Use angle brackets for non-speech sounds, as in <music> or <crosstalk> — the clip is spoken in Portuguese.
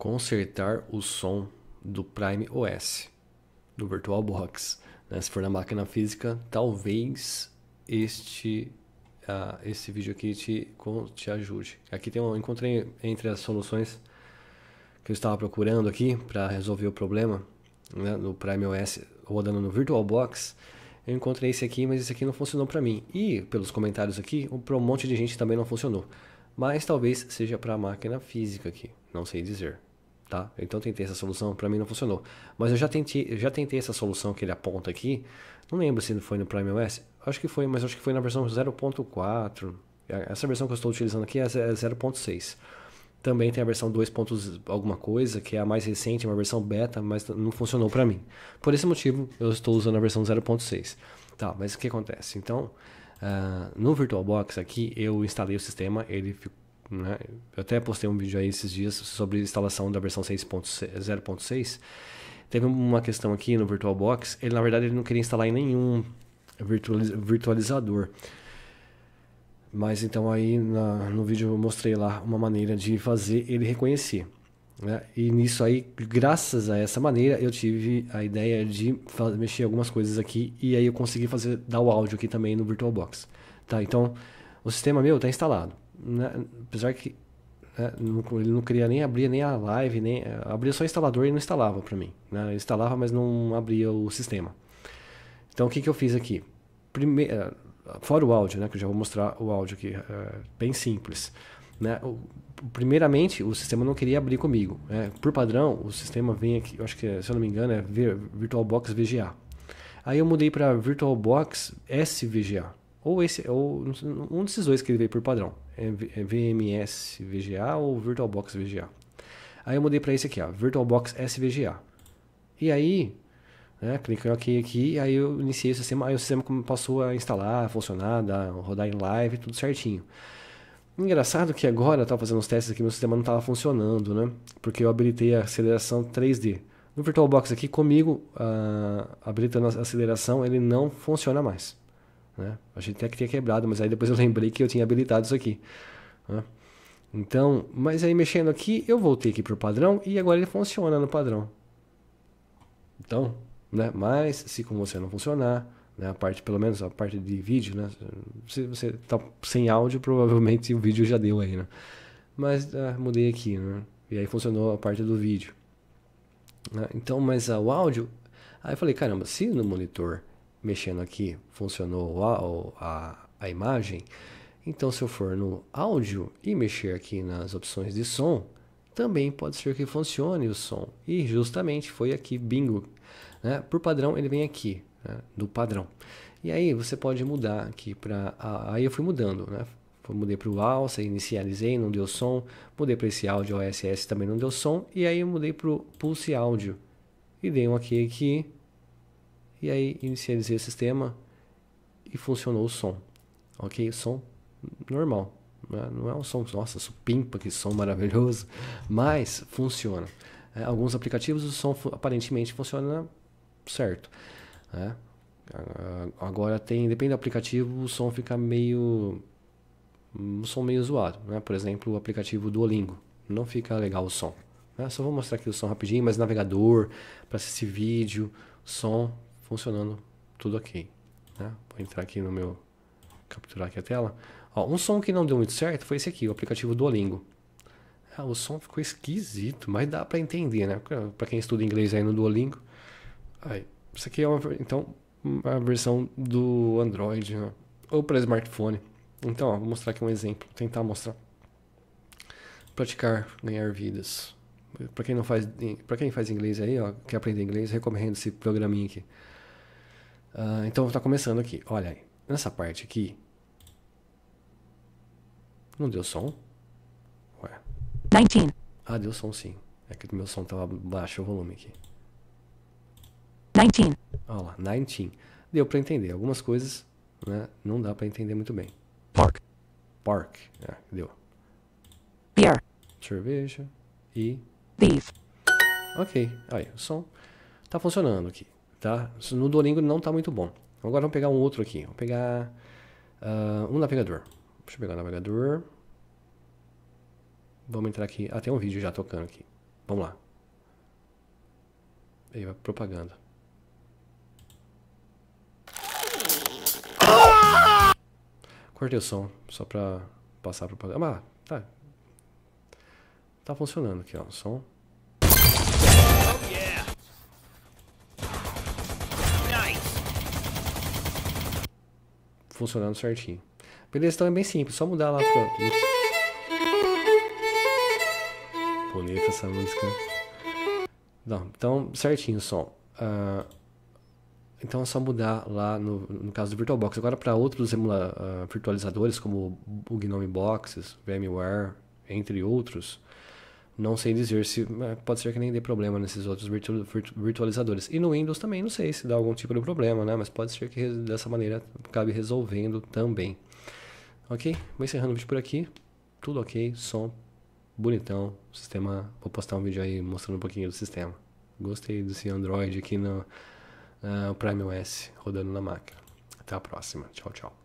consertar o som do Prime OS, do VirtualBox. Né? Se for na máquina física, talvez este ah, esse vídeo aqui te, te ajude. Aqui tem um, encontrei entre as soluções que eu estava procurando aqui para resolver o problema né, do Prime OS rodando no VirtualBox. Eu encontrei esse aqui, mas esse aqui não funcionou para mim. E pelos comentários aqui, para um monte de gente também não funcionou. Mas talvez seja para a máquina física aqui, não sei dizer tá? Então tentei essa solução, para mim não funcionou. Mas eu já tentei, já tentei essa solução que ele aponta aqui. Não lembro se foi no Prime OS. Acho que foi, mas acho que foi na versão 0.4. É, essa versão que eu estou utilizando aqui é 0.6. É Também tem a versão 2. alguma coisa, que é a mais recente, uma versão beta, mas não funcionou para mim. Por esse motivo, eu estou usando a versão 0.6. Tá, mas o que acontece? Então, uh, no VirtualBox aqui, eu instalei o sistema, ele ficou né? Eu até postei um vídeo aí esses dias sobre a instalação da versão 6.0.6. Teve uma questão aqui no VirtualBox, ele na verdade ele não queria instalar em nenhum virtualizador. Mas então aí na, no vídeo eu mostrei lá uma maneira de fazer ele reconhecer. Né? E nisso aí, graças a essa maneira, eu tive a ideia de mexer algumas coisas aqui e aí eu consegui fazer dar o áudio aqui também no VirtualBox. Tá? Então o sistema meu está instalado né, apesar que né, não, ele não queria nem abrir nem a live, nem abria só o instalador e não instalava para mim. Né? instalava, mas não abria o sistema. Então o que, que eu fiz aqui? Primeiro, eh, fora o áudio, né, que eu já vou mostrar o áudio aqui, é bem simples. Né? primeiramente, o sistema não queria abrir comigo. Né? Por padrão, o sistema vem aqui, eu acho que, se eu não me engano, é VirtualBox VGA. Aí eu mudei para VirtualBox SVGA. Ou esse, ou um desses dois que ele veio por padrão, é VMS é VGA ou VirtualBox VGA. Aí eu mudei para esse aqui, ó, VirtualBox SVGA. E aí, né, cliquei aqui, aqui, aí eu iniciei o sistema, aí o sistema passou a instalar, a funcionar, dar, rodar em live, tudo certinho. Engraçado que agora eu fazendo os testes aqui, meu sistema não estava funcionando, né? Porque eu habilitei a aceleração 3D. No VirtualBox aqui, comigo, uh, habilitando a aceleração, ele não funciona mais. Né? Achei até que tinha quebrado, mas aí depois eu lembrei que eu tinha habilitado isso aqui. Né? Então, mas aí mexendo aqui, eu voltei aqui para o padrão e agora ele funciona no padrão. Então, né? Mas se com você não funcionar, né? a parte, pelo menos a parte de vídeo, né? Se você tá sem áudio, <laughs> provavelmente o vídeo já deu aí, né? Mas ah, mudei aqui, né? E aí funcionou a parte do vídeo. Né? Então, mas ah, o áudio. Aí eu falei, caramba, se no monitor mexendo aqui, funcionou a, a, a imagem. Então, se eu for no áudio e mexer aqui nas opções de som, também pode ser que funcione o som. E justamente foi aqui, bingo. Né? Por padrão, ele vem aqui, né? do padrão. E aí você pode mudar aqui para. Aí eu fui mudando, né? mudei para o alça, inicializei, não deu som. Mudei para esse áudio OSS, também não deu som. E aí eu mudei para o pulse áudio. E dei um aqui, aqui e aí inicializei o sistema e funcionou o som. Ok? O som normal. Né? Não é um som, nossa, supimpa, que som maravilhoso. Mas funciona. É, alguns aplicativos o som aparentemente funciona certo. Né? Agora tem, depende do aplicativo, o som fica meio. um som meio zoado. Né? Por exemplo, o aplicativo Duolingo. Não fica legal o som. Né? Só vou mostrar aqui o som rapidinho, mas navegador, para assistir vídeo, som, funcionando tudo ok. Né? Vou entrar aqui no meu, capturar aqui a tela. Ó, um som que não deu muito certo foi esse aqui, o aplicativo Duolingo. Ah, o som ficou esquisito, mas dá para entender, né? Para quem estuda inglês aí no Duolingo. Aí, isso aqui é uma, então, uma versão do Android, né? ou para smartphone. Então, ó, vou mostrar aqui um exemplo, tentar mostrar. Praticar, ganhar vidas. Para quem não faz, para quem faz inglês aí, ó, quer aprender inglês, recomendo esse programinha aqui. Uh, então está começando aqui. Olha aí. Nessa parte aqui. Não deu som? Ué. 19. Ah, deu som sim. É que o meu som estava baixo o volume aqui. 19. Olha lá, 19. Deu para entender. Algumas coisas né, não dá para entender muito bem. Park. Park. É, deu. Beer. Cerveja. E. These. Ok. Aí, o som tá funcionando aqui. Tá? No Duolingo não está muito bom. Agora vamos pegar um outro aqui. Vamos pegar uh, um navegador. Deixa eu pegar o navegador. Vamos entrar aqui. Ah, tem um vídeo já tocando aqui. Vamos lá. Aí vai propaganda. Cortei o som, só pra passar a propaganda. Ah, tá. Tá funcionando aqui, ó. O som. funcionando certinho. Beleza, então é bem simples, só mudar lá pra... Bonita essa música. Não, então, certinho o som. Uh, então é só mudar lá no, no caso do VirtualBox. Agora para outros emula, uh, virtualizadores como o Gnome Boxes, VMware, entre outros, não sei dizer se pode ser que nem dê problema nesses outros virtu virtualizadores. E no Windows também, não sei se dá algum tipo de problema, né? Mas pode ser que dessa maneira acabe resolvendo também. Ok? Vou encerrando o vídeo por aqui. Tudo ok, som bonitão. O sistema, vou postar um vídeo aí mostrando um pouquinho do sistema. Gostei desse Android aqui no uh, Prime OS rodando na máquina. Até a próxima. Tchau, tchau.